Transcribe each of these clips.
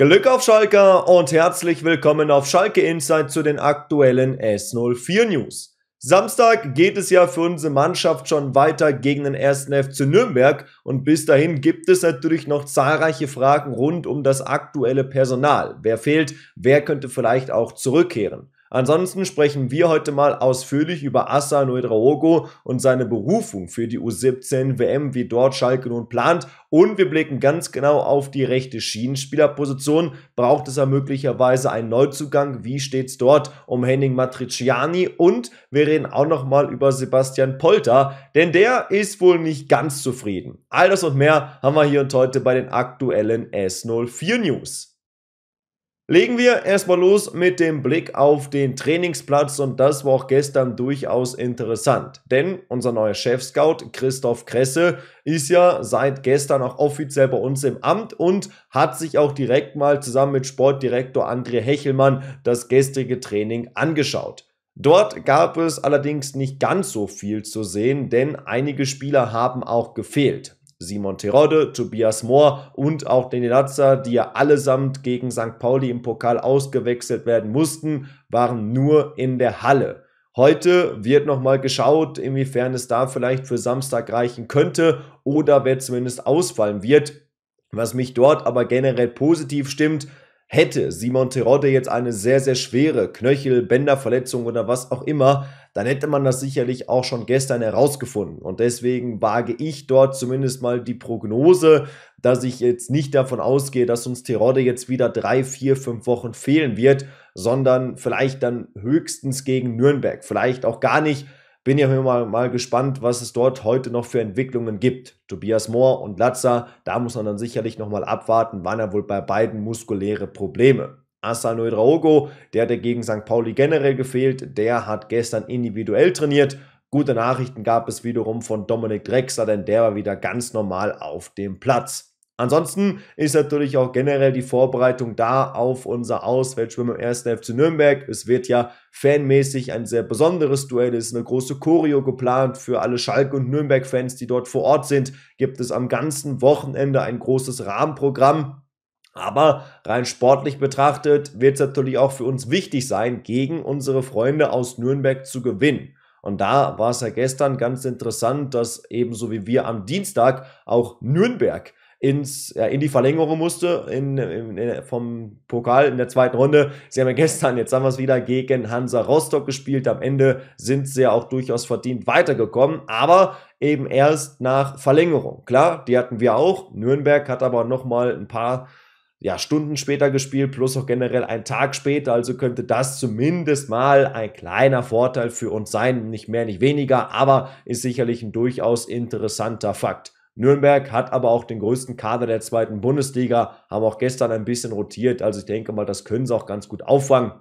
Glück auf Schalke und herzlich willkommen auf Schalke Insight zu den aktuellen S04 News. Samstag geht es ja für unsere Mannschaft schon weiter gegen den 1. FC Nürnberg und bis dahin gibt es natürlich noch zahlreiche Fragen rund um das aktuelle Personal. Wer fehlt, wer könnte vielleicht auch zurückkehren? Ansonsten sprechen wir heute mal ausführlich über Assa Noedraogo und seine Berufung für die U17 WM, wie dort Schalke nun plant. Und wir blicken ganz genau auf die rechte Schienenspielerposition. Braucht es da möglicherweise einen Neuzugang? Wie steht's dort um Henning Matriciani? Und wir reden auch nochmal über Sebastian Polter, denn der ist wohl nicht ganz zufrieden. All das und mehr haben wir hier und heute bei den aktuellen S04 News. Legen wir erstmal los mit dem Blick auf den Trainingsplatz und das war auch gestern durchaus interessant. Denn unser neuer Chef-Scout Christoph Kresse ist ja seit gestern auch offiziell bei uns im Amt und hat sich auch direkt mal zusammen mit Sportdirektor André Hechelmann das gestrige Training angeschaut. Dort gab es allerdings nicht ganz so viel zu sehen, denn einige Spieler haben auch gefehlt. Simon Terode, Tobias Mohr und auch den Lazza, die ja allesamt gegen St. Pauli im Pokal ausgewechselt werden mussten, waren nur in der Halle. Heute wird nochmal geschaut, inwiefern es da vielleicht für Samstag reichen könnte oder wer zumindest ausfallen wird. Was mich dort aber generell positiv stimmt, Hätte Simon Terodde jetzt eine sehr, sehr schwere Knöchel-, Bänderverletzung oder was auch immer, dann hätte man das sicherlich auch schon gestern herausgefunden. Und deswegen wage ich dort zumindest mal die Prognose, dass ich jetzt nicht davon ausgehe, dass uns Terodde jetzt wieder drei, vier, fünf Wochen fehlen wird, sondern vielleicht dann höchstens gegen Nürnberg. Vielleicht auch gar nicht, bin ja mal, mal gespannt, was es dort heute noch für Entwicklungen gibt. Tobias Mohr und Latza, da muss man dann sicherlich nochmal abwarten, waren ja wohl bei beiden muskuläre Probleme. Asano Hidraogo, der hat ja gegen St. Pauli generell gefehlt, der hat gestern individuell trainiert. Gute Nachrichten gab es wiederum von Dominik Drexler, denn der war wieder ganz normal auf dem Platz. Ansonsten ist natürlich auch generell die Vorbereitung da auf unser Auswärtsschwimmen im 1. FC Nürnberg. Es wird ja fanmäßig ein sehr besonderes Duell. Es ist eine große Choreo geplant für alle Schalke und Nürnberg-Fans, die dort vor Ort sind. Gibt es am ganzen Wochenende ein großes Rahmenprogramm. Aber rein sportlich betrachtet wird es natürlich auch für uns wichtig sein, gegen unsere Freunde aus Nürnberg zu gewinnen. Und da war es ja gestern ganz interessant, dass ebenso wie wir am Dienstag auch Nürnberg ins, äh, in die Verlängerung musste in, in, in, vom Pokal in der zweiten Runde. Sie haben ja gestern, jetzt haben wir es wieder, gegen Hansa Rostock gespielt. Am Ende sind sie ja auch durchaus verdient weitergekommen, aber eben erst nach Verlängerung. Klar, die hatten wir auch. Nürnberg hat aber nochmal ein paar ja, Stunden später gespielt, plus auch generell einen Tag später. Also könnte das zumindest mal ein kleiner Vorteil für uns sein. Nicht mehr, nicht weniger, aber ist sicherlich ein durchaus interessanter Fakt. Nürnberg hat aber auch den größten Kader der zweiten Bundesliga, haben auch gestern ein bisschen rotiert. Also ich denke mal, das können sie auch ganz gut auffangen.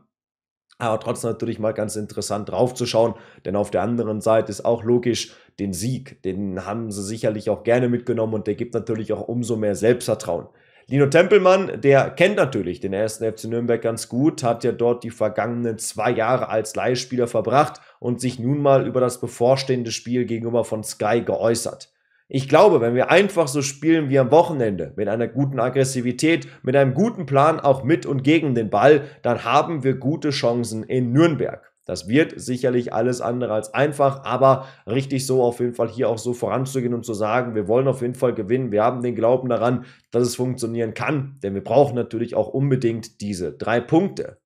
Aber trotzdem natürlich mal ganz interessant draufzuschauen, denn auf der anderen Seite ist auch logisch, den Sieg, den haben sie sicherlich auch gerne mitgenommen und der gibt natürlich auch umso mehr Selbstvertrauen. Lino Tempelmann, der kennt natürlich den ersten FC Nürnberg ganz gut, hat ja dort die vergangenen zwei Jahre als Leihspieler verbracht und sich nun mal über das bevorstehende Spiel gegenüber von Sky geäußert. Ich glaube, wenn wir einfach so spielen wie am Wochenende, mit einer guten Aggressivität, mit einem guten Plan auch mit und gegen den Ball, dann haben wir gute Chancen in Nürnberg. Das wird sicherlich alles andere als einfach, aber richtig so auf jeden Fall hier auch so voranzugehen und zu sagen, wir wollen auf jeden Fall gewinnen. Wir haben den Glauben daran, dass es funktionieren kann, denn wir brauchen natürlich auch unbedingt diese drei Punkte.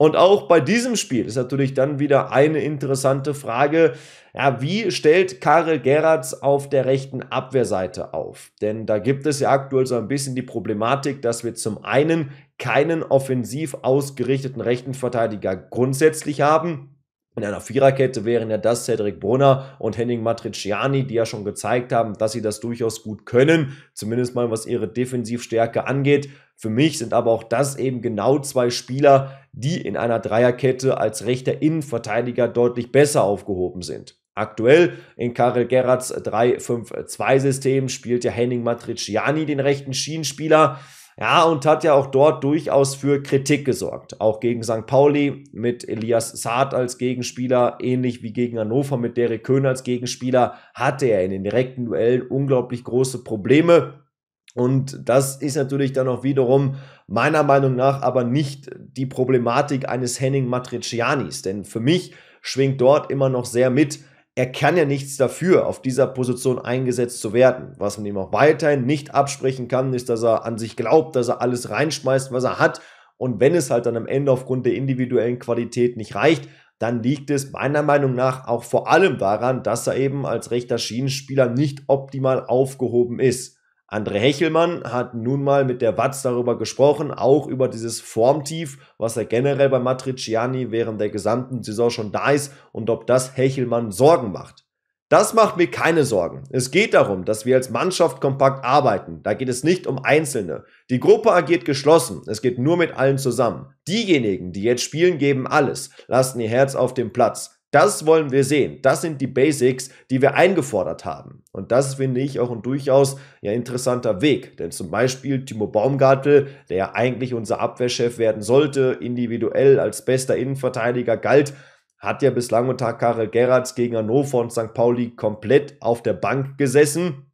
Und auch bei diesem Spiel ist natürlich dann wieder eine interessante Frage, ja, wie stellt Karel Gerrards auf der rechten Abwehrseite auf? Denn da gibt es ja aktuell so ein bisschen die Problematik, dass wir zum einen keinen offensiv ausgerichteten rechten Verteidiger grundsätzlich haben. In einer Viererkette wären ja das Cedric Brunner und Henning Matriciani, die ja schon gezeigt haben, dass sie das durchaus gut können, zumindest mal was ihre Defensivstärke angeht. Für mich sind aber auch das eben genau zwei Spieler, die in einer Dreierkette als rechter Innenverteidiger deutlich besser aufgehoben sind. Aktuell in Karel Gerrards 3-5-2-System spielt ja Henning Matriciani den rechten Schienenspieler. Ja, und hat ja auch dort durchaus für Kritik gesorgt. Auch gegen St. Pauli mit Elias Saad als Gegenspieler, ähnlich wie gegen Hannover mit Derek Köhn als Gegenspieler, hatte er in den direkten Duellen unglaublich große Probleme. Und das ist natürlich dann auch wiederum meiner Meinung nach aber nicht die Problematik eines Henning Matricianis, denn für mich schwingt dort immer noch sehr mit, er kann ja nichts dafür, auf dieser Position eingesetzt zu werden. Was man ihm auch weiterhin nicht absprechen kann, ist, dass er an sich glaubt, dass er alles reinschmeißt, was er hat. Und wenn es halt dann am Ende aufgrund der individuellen Qualität nicht reicht, dann liegt es meiner Meinung nach auch vor allem daran, dass er eben als rechter Schienenspieler nicht optimal aufgehoben ist. André Hechelmann hat nun mal mit der Watz darüber gesprochen, auch über dieses Formtief, was er generell bei Matriciani während der gesamten Saison schon da ist und ob das Hechelmann Sorgen macht. Das macht mir keine Sorgen. Es geht darum, dass wir als Mannschaft kompakt arbeiten. Da geht es nicht um Einzelne. Die Gruppe agiert geschlossen. Es geht nur mit allen zusammen. Diejenigen, die jetzt spielen, geben alles, lassen ihr Herz auf dem Platz. Das wollen wir sehen. Das sind die Basics, die wir eingefordert haben. Und das finde ich auch ein durchaus ja, interessanter Weg. Denn zum Beispiel Timo Baumgartel, der ja eigentlich unser Abwehrchef werden sollte, individuell als bester Innenverteidiger galt, hat ja bislang unter Karel Gerrards gegen Hannover und St. Pauli komplett auf der Bank gesessen.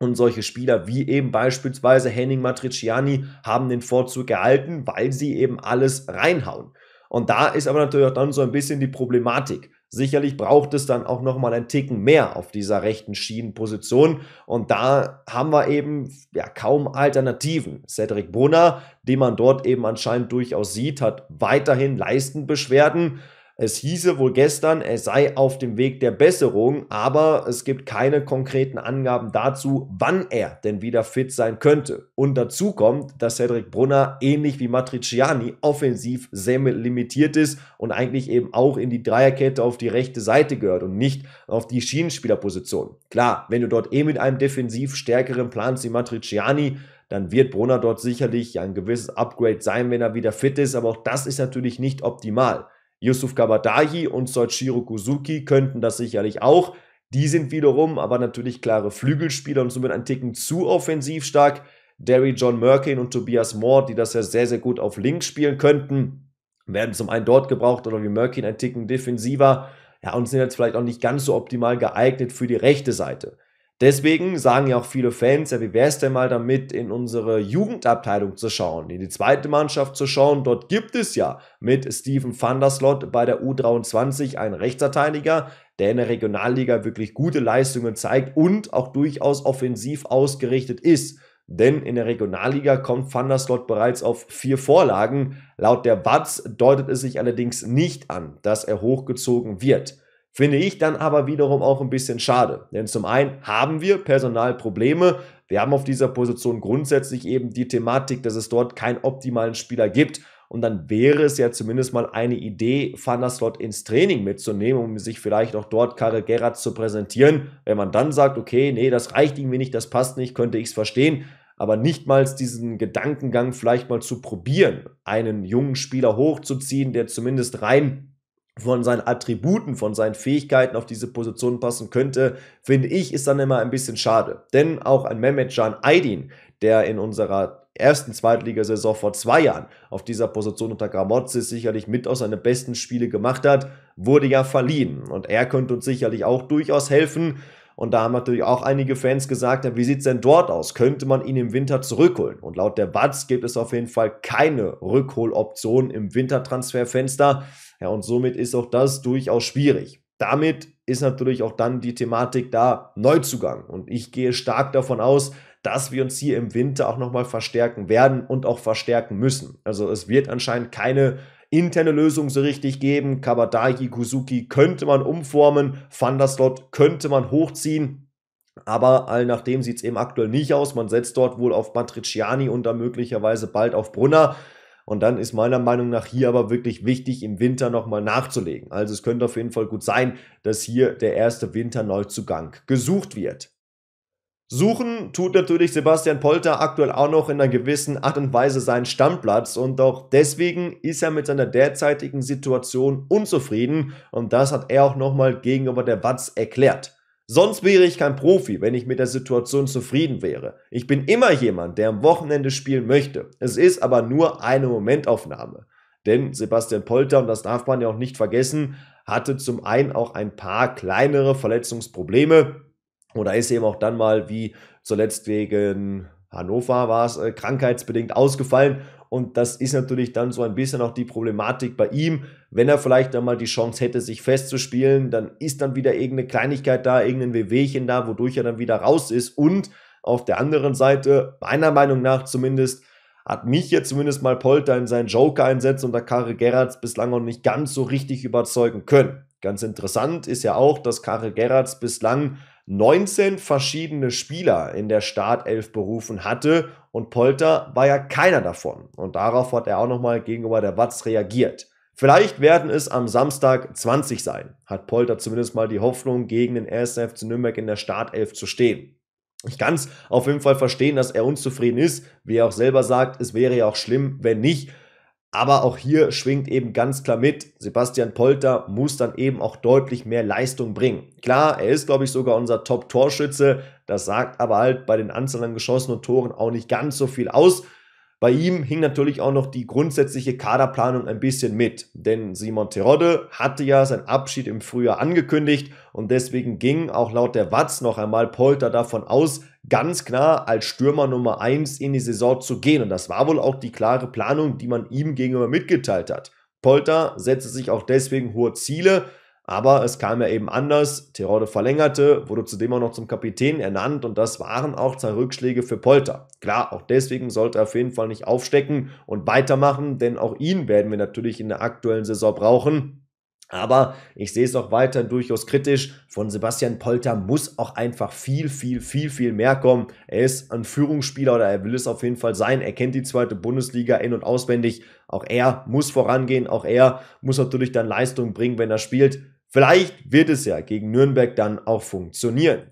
Und solche Spieler wie eben beispielsweise Henning Matriciani haben den Vorzug erhalten, weil sie eben alles reinhauen. Und da ist aber natürlich auch dann so ein bisschen die Problematik. Sicherlich braucht es dann auch nochmal ein Ticken mehr auf dieser rechten Schienenposition. Und da haben wir eben ja, kaum Alternativen. Cedric Brunner, den man dort eben anscheinend durchaus sieht, hat weiterhin Leistenbeschwerden. Es hieße wohl gestern, er sei auf dem Weg der Besserung, aber es gibt keine konkreten Angaben dazu, wann er denn wieder fit sein könnte. Und dazu kommt, dass Cedric Brunner ähnlich wie Matriciani offensiv sehr limitiert ist und eigentlich eben auch in die Dreierkette auf die rechte Seite gehört und nicht auf die Schienenspielerposition. Klar, wenn du dort eh mit einem defensiv stärkeren Plan wie Matriciani dann wird Brunner dort sicherlich ein gewisses Upgrade sein, wenn er wieder fit ist, aber auch das ist natürlich nicht optimal. Yusuf Kabadahi und Soichiro Kuzuki könnten das sicherlich auch. Die sind wiederum aber natürlich klare Flügelspieler und somit ein Ticken zu offensiv stark. Derry John Merkin und Tobias Moore, die das ja sehr, sehr gut auf links spielen könnten, werden zum einen dort gebraucht oder wie Merkin ein Ticken defensiver. Ja, und sind jetzt vielleicht auch nicht ganz so optimal geeignet für die rechte Seite. Deswegen sagen ja auch viele Fans, ja, wie wäre es denn mal damit, in unsere Jugendabteilung zu schauen, in die zweite Mannschaft zu schauen. Dort gibt es ja mit Steven van der Slot bei der U23 einen Rechtsverteidiger, der in der Regionalliga wirklich gute Leistungen zeigt und auch durchaus offensiv ausgerichtet ist. Denn in der Regionalliga kommt Van der Slot bereits auf vier Vorlagen. Laut der Watz deutet es sich allerdings nicht an, dass er hochgezogen wird. Finde ich dann aber wiederum auch ein bisschen schade. Denn zum einen haben wir Personalprobleme. Wir haben auf dieser Position grundsätzlich eben die Thematik, dass es dort keinen optimalen Spieler gibt. Und dann wäre es ja zumindest mal eine Idee, Fanderslot ins Training mitzunehmen, um sich vielleicht auch dort Karel Gerrard zu präsentieren. Wenn man dann sagt, okay, nee, das reicht irgendwie nicht, das passt nicht, könnte ich es verstehen. Aber nicht mal diesen Gedankengang vielleicht mal zu probieren, einen jungen Spieler hochzuziehen, der zumindest rein von seinen Attributen, von seinen Fähigkeiten auf diese Position passen könnte, finde ich, ist dann immer ein bisschen schade. Denn auch ein Mehmet Can Aydin, der in unserer ersten Zweitligasaison vor zwei Jahren auf dieser Position unter Gramozis sicherlich mit aus seine besten Spiele gemacht hat, wurde ja verliehen. Und er könnte uns sicherlich auch durchaus helfen, und da haben natürlich auch einige Fans gesagt, wie sieht es denn dort aus? Könnte man ihn im Winter zurückholen? Und laut der BATS gibt es auf jeden Fall keine Rückholoption im Wintertransferfenster. Ja, und somit ist auch das durchaus schwierig. Damit ist natürlich auch dann die Thematik da Neuzugang. Und ich gehe stark davon aus, dass wir uns hier im Winter auch nochmal verstärken werden und auch verstärken müssen. Also es wird anscheinend keine interne Lösung so richtig geben. Kabadagi, Kuzuki könnte man umformen, Thunderslot könnte man hochziehen. Aber all nachdem sieht es eben aktuell nicht aus. Man setzt dort wohl auf Matriciani und dann möglicherweise bald auf Brunner. Und dann ist meiner Meinung nach hier aber wirklich wichtig, im Winter nochmal nachzulegen. Also es könnte auf jeden Fall gut sein, dass hier der erste Winterneuzugang gesucht wird. Suchen tut natürlich Sebastian Polter aktuell auch noch in einer gewissen Art und Weise seinen Stammplatz und auch deswegen ist er mit seiner derzeitigen Situation unzufrieden und das hat er auch nochmal gegenüber der Watz erklärt. Sonst wäre ich kein Profi, wenn ich mit der Situation zufrieden wäre. Ich bin immer jemand, der am Wochenende spielen möchte. Es ist aber nur eine Momentaufnahme. Denn Sebastian Polter, und das darf man ja auch nicht vergessen, hatte zum einen auch ein paar kleinere Verletzungsprobleme, oder ist eben auch dann mal, wie zuletzt wegen Hannover war es, äh, krankheitsbedingt ausgefallen. Und das ist natürlich dann so ein bisschen auch die Problematik bei ihm. Wenn er vielleicht dann mal die Chance hätte, sich festzuspielen, dann ist dann wieder irgendeine Kleinigkeit da, irgendein Wehwehchen da, wodurch er dann wieder raus ist. Und auf der anderen Seite, meiner Meinung nach zumindest, hat mich jetzt zumindest mal Polter in seinen Joker einsetzt und da Karel Gerrards bislang noch nicht ganz so richtig überzeugen können. Ganz interessant ist ja auch, dass Karel Gerrards bislang 19 verschiedene Spieler in der Startelf berufen hatte und Polter war ja keiner davon. Und darauf hat er auch nochmal gegenüber der Watz reagiert. Vielleicht werden es am Samstag 20 sein, hat Polter zumindest mal die Hoffnung, gegen den RSF zu Nürnberg in der Startelf zu stehen. Ich kann es auf jeden Fall verstehen, dass er unzufrieden ist, wie er auch selber sagt, es wäre ja auch schlimm, wenn nicht. Aber auch hier schwingt eben ganz klar mit, Sebastian Polter muss dann eben auch deutlich mehr Leistung bringen. Klar, er ist, glaube ich, sogar unser Top-Torschütze. Das sagt aber halt bei den Anzahl einzelnen geschossenen Toren auch nicht ganz so viel aus. Bei ihm hing natürlich auch noch die grundsätzliche Kaderplanung ein bisschen mit, denn Simon Terodde hatte ja seinen Abschied im Frühjahr angekündigt und deswegen ging auch laut der Watz noch einmal Polter davon aus, ganz klar als Stürmer Nummer 1 in die Saison zu gehen und das war wohl auch die klare Planung, die man ihm gegenüber mitgeteilt hat. Polter setzte sich auch deswegen hohe Ziele, aber es kam ja eben anders. Terodde verlängerte, wurde zudem auch noch zum Kapitän ernannt und das waren auch zwei Rückschläge für Polter. Klar, auch deswegen sollte er auf jeden Fall nicht aufstecken und weitermachen, denn auch ihn werden wir natürlich in der aktuellen Saison brauchen. Aber ich sehe es auch weiter durchaus kritisch. Von Sebastian Polter muss auch einfach viel, viel, viel, viel mehr kommen. Er ist ein Führungsspieler oder er will es auf jeden Fall sein. Er kennt die zweite Bundesliga in- und auswendig. Auch er muss vorangehen. Auch er muss natürlich dann Leistung bringen, wenn er spielt. Vielleicht wird es ja gegen Nürnberg dann auch funktionieren.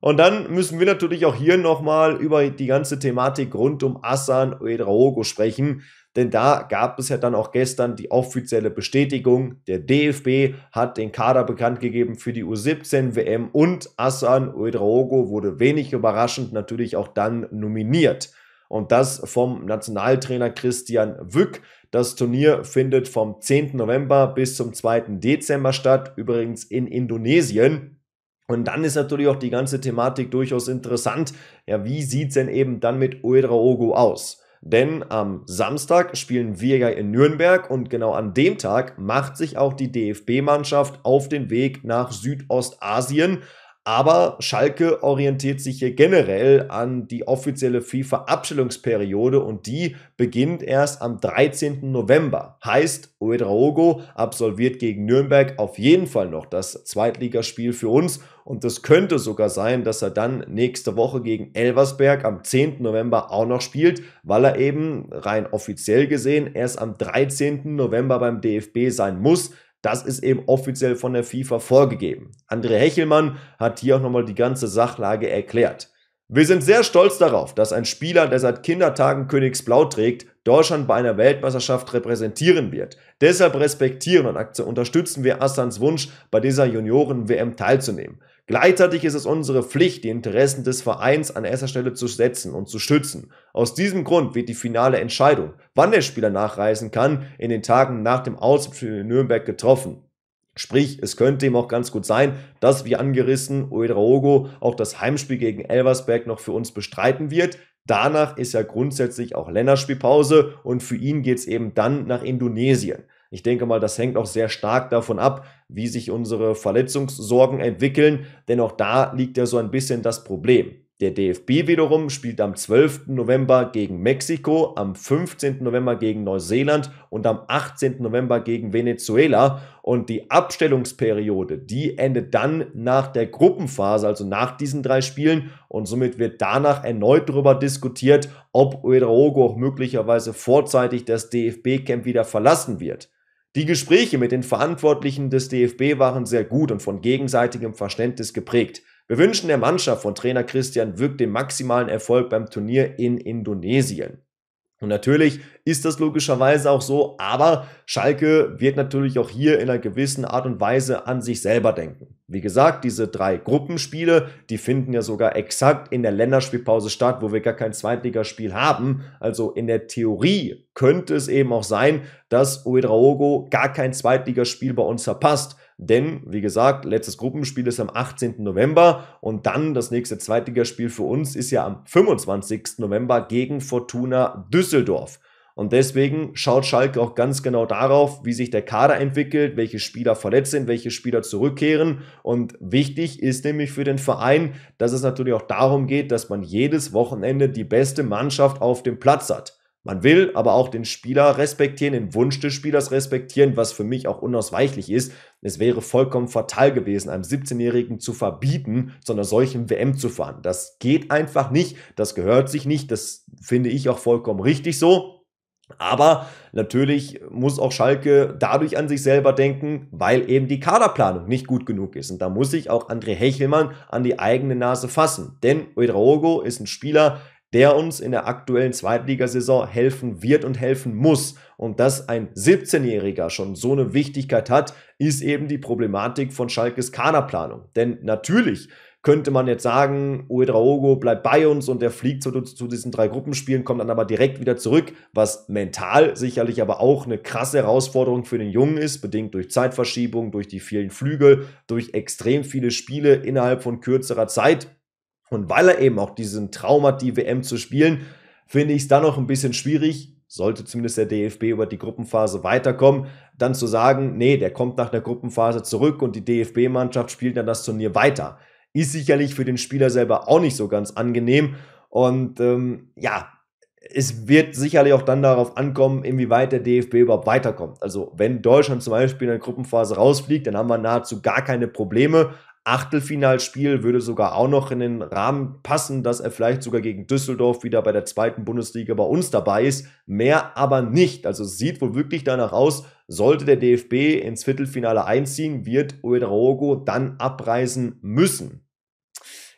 Und dann müssen wir natürlich auch hier nochmal über die ganze Thematik rund um Assan Oedraogo sprechen, denn da gab es ja dann auch gestern die offizielle Bestätigung, der DFB hat den Kader bekannt gegeben für die U17-WM und Assan Oedraogo wurde wenig überraschend natürlich auch dann nominiert. Und das vom Nationaltrainer Christian Wück, das Turnier findet vom 10. November bis zum 2. Dezember statt, übrigens in Indonesien. Und dann ist natürlich auch die ganze Thematik durchaus interessant. Ja, wie es denn eben dann mit Uedra Uedraogo aus? Denn am Samstag spielen wir ja in Nürnberg und genau an dem Tag macht sich auch die DFB-Mannschaft auf den Weg nach Südostasien. Aber Schalke orientiert sich hier generell an die offizielle FIFA-Abstellungsperiode und die beginnt erst am 13. November. Heißt, Uedraogo absolviert gegen Nürnberg auf jeden Fall noch das Zweitligaspiel für uns und es könnte sogar sein, dass er dann nächste Woche gegen Elversberg am 10. November auch noch spielt, weil er eben rein offiziell gesehen erst am 13. November beim DFB sein muss. Das ist eben offiziell von der FIFA vorgegeben. André Hechelmann hat hier auch nochmal die ganze Sachlage erklärt. Wir sind sehr stolz darauf, dass ein Spieler, der seit Kindertagen Königsblau trägt, Deutschland bei einer Weltmeisterschaft repräsentieren wird. Deshalb respektieren und unterstützen wir Assans Wunsch, bei dieser Junioren-WM teilzunehmen. Gleichzeitig ist es unsere Pflicht, die Interessen des Vereins an erster Stelle zu setzen und zu schützen. Aus diesem Grund wird die finale Entscheidung, wann der Spieler nachreisen kann, in den Tagen nach dem Ausspiel in Nürnberg getroffen. Sprich, es könnte ihm auch ganz gut sein, dass, wie angerissen, Uedraogo auch das Heimspiel gegen Elversberg noch für uns bestreiten wird. Danach ist ja grundsätzlich auch Länderspielpause und für ihn geht's eben dann nach Indonesien. Ich denke mal, das hängt auch sehr stark davon ab, wie sich unsere Verletzungssorgen entwickeln, denn auch da liegt ja so ein bisschen das Problem. Der DFB wiederum spielt am 12. November gegen Mexiko, am 15. November gegen Neuseeland und am 18. November gegen Venezuela. Und die Abstellungsperiode, die endet dann nach der Gruppenphase, also nach diesen drei Spielen. Und somit wird danach erneut darüber diskutiert, ob Uedraogo auch möglicherweise vorzeitig das DFB-Camp wieder verlassen wird. Die Gespräche mit den Verantwortlichen des DFB waren sehr gut und von gegenseitigem Verständnis geprägt. Wir wünschen der Mannschaft von Trainer Christian Wirk den maximalen Erfolg beim Turnier in Indonesien. Und natürlich ist das logischerweise auch so, aber Schalke wird natürlich auch hier in einer gewissen Art und Weise an sich selber denken. Wie gesagt, diese drei Gruppenspiele, die finden ja sogar exakt in der Länderspielpause statt, wo wir gar kein Zweitligaspiel haben. Also in der Theorie könnte es eben auch sein, dass Uedraogo gar kein Zweitligaspiel bei uns verpasst. Denn, wie gesagt, letztes Gruppenspiel ist am 18. November und dann das nächste Zweitligaspiel für uns ist ja am 25. November gegen Fortuna Düsseldorf. Und deswegen schaut Schalke auch ganz genau darauf, wie sich der Kader entwickelt, welche Spieler verletzt sind, welche Spieler zurückkehren. Und wichtig ist nämlich für den Verein, dass es natürlich auch darum geht, dass man jedes Wochenende die beste Mannschaft auf dem Platz hat. Man will aber auch den Spieler respektieren, den Wunsch des Spielers respektieren, was für mich auch unausweichlich ist. Es wäre vollkommen fatal gewesen, einem 17-Jährigen zu verbieten, zu einer solchen WM zu fahren. Das geht einfach nicht, das gehört sich nicht, das finde ich auch vollkommen richtig so. Aber natürlich muss auch Schalke dadurch an sich selber denken, weil eben die Kaderplanung nicht gut genug ist. Und da muss sich auch André Hechelmann an die eigene Nase fassen. Denn Uedraogo ist ein Spieler, der uns in der aktuellen Zweitligasaison helfen wird und helfen muss. Und dass ein 17-Jähriger schon so eine Wichtigkeit hat, ist eben die Problematik von Schalkes Kaderplanung. Denn natürlich könnte man jetzt sagen, Uedraogo bleibt bei uns und der fliegt zu, zu, diesen drei Gruppenspielen, kommt dann aber direkt wieder zurück, was mental sicherlich aber auch eine krasse Herausforderung für den Jungen ist, bedingt durch Zeitverschiebung, durch die vielen Flügel, durch extrem viele Spiele innerhalb von kürzerer Zeit. Und weil er eben auch diesen Traum hat, die WM zu spielen, finde ich es dann noch ein bisschen schwierig, sollte zumindest der DFB über die Gruppenphase weiterkommen, dann zu sagen, nee, der kommt nach der Gruppenphase zurück und die DFB-Mannschaft spielt dann das Turnier weiter. Ist sicherlich für den Spieler selber auch nicht so ganz angenehm. Und ähm, ja, es wird sicherlich auch dann darauf ankommen, inwieweit der DFB überhaupt weiterkommt. Also wenn Deutschland zum Beispiel in der Gruppenphase rausfliegt, dann haben wir nahezu gar keine Probleme. Achtelfinalspiel würde sogar auch noch in den Rahmen passen, dass er vielleicht sogar gegen Düsseldorf wieder bei der zweiten Bundesliga bei uns dabei ist. Mehr aber nicht. Also es sieht wohl wirklich danach aus, sollte der DFB ins Viertelfinale einziehen, wird Uedraogo dann abreisen müssen.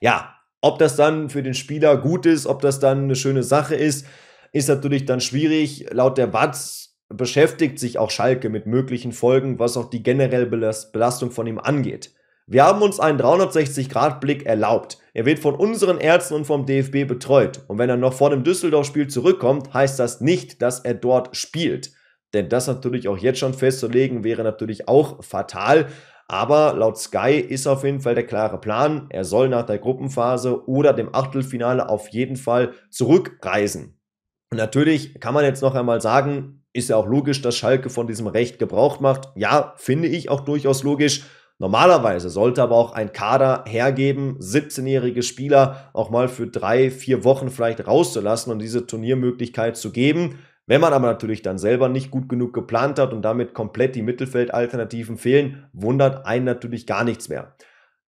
Ja, ob das dann für den Spieler gut ist, ob das dann eine schöne Sache ist, ist natürlich dann schwierig. Laut der Watz beschäftigt sich auch Schalke mit möglichen Folgen, was auch die generelle Belastung von ihm angeht. Wir haben uns einen 360-Grad-Blick erlaubt. Er wird von unseren Ärzten und vom DFB betreut. Und wenn er noch vor dem Düsseldorf-Spiel zurückkommt, heißt das nicht, dass er dort spielt. Denn das natürlich auch jetzt schon festzulegen, wäre natürlich auch fatal. Aber laut Sky ist auf jeden Fall der klare Plan, er soll nach der Gruppenphase oder dem Achtelfinale auf jeden Fall zurückreisen. Und natürlich kann man jetzt noch einmal sagen, ist ja auch logisch, dass Schalke von diesem Recht Gebrauch macht. Ja, finde ich auch durchaus logisch. Normalerweise sollte aber auch ein Kader hergeben, 17-jährige Spieler auch mal für drei, vier Wochen vielleicht rauszulassen und diese Turniermöglichkeit zu geben. Wenn man aber natürlich dann selber nicht gut genug geplant hat und damit komplett die Mittelfeldalternativen fehlen, wundert einen natürlich gar nichts mehr.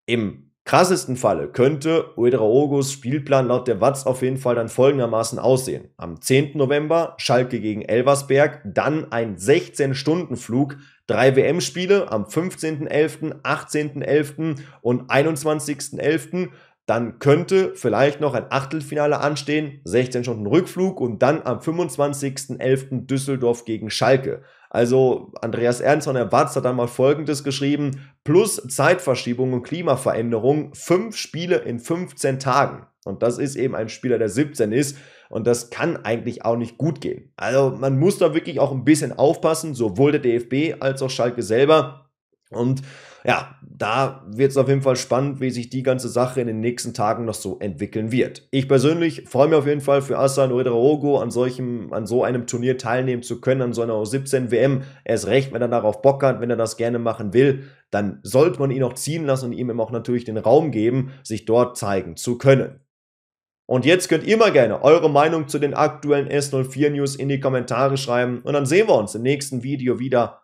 Im krassesten Falle könnte Uedraogos Spielplan laut der Watz auf jeden Fall dann folgendermaßen aussehen. Am 10. November Schalke gegen Elversberg, dann ein 16-Stunden-Flug, drei WM-Spiele am 15.11., 18.11. und 21.11. Dann könnte vielleicht noch ein Achtelfinale anstehen, 16 Stunden Rückflug und dann am 25.11. Düsseldorf gegen Schalke. Also Andreas Ernst von der Watz hat einmal Folgendes geschrieben, plus Zeitverschiebung und Klimaveränderung, fünf Spiele in 15 Tagen. Und das ist eben ein Spieler, der 17 ist. Und das kann eigentlich auch nicht gut gehen. Also man muss da wirklich auch ein bisschen aufpassen, sowohl der DFB als auch Schalke selber. Und ja, da wird es auf jeden Fall spannend, wie sich die ganze Sache in den nächsten Tagen noch so entwickeln wird. Ich persönlich freue mich auf jeden Fall für Asan Oedraogo an solchem, an so einem Turnier teilnehmen zu können, an so einer U17-WM. Er ist recht, wenn er darauf Bock hat, wenn er das gerne machen will, dann sollte man ihn auch ziehen lassen und ihm auch natürlich den Raum geben, sich dort zeigen zu können. Und jetzt könnt ihr mal gerne eure Meinung zu den aktuellen S04 News in die Kommentare schreiben und dann sehen wir uns im nächsten Video wieder.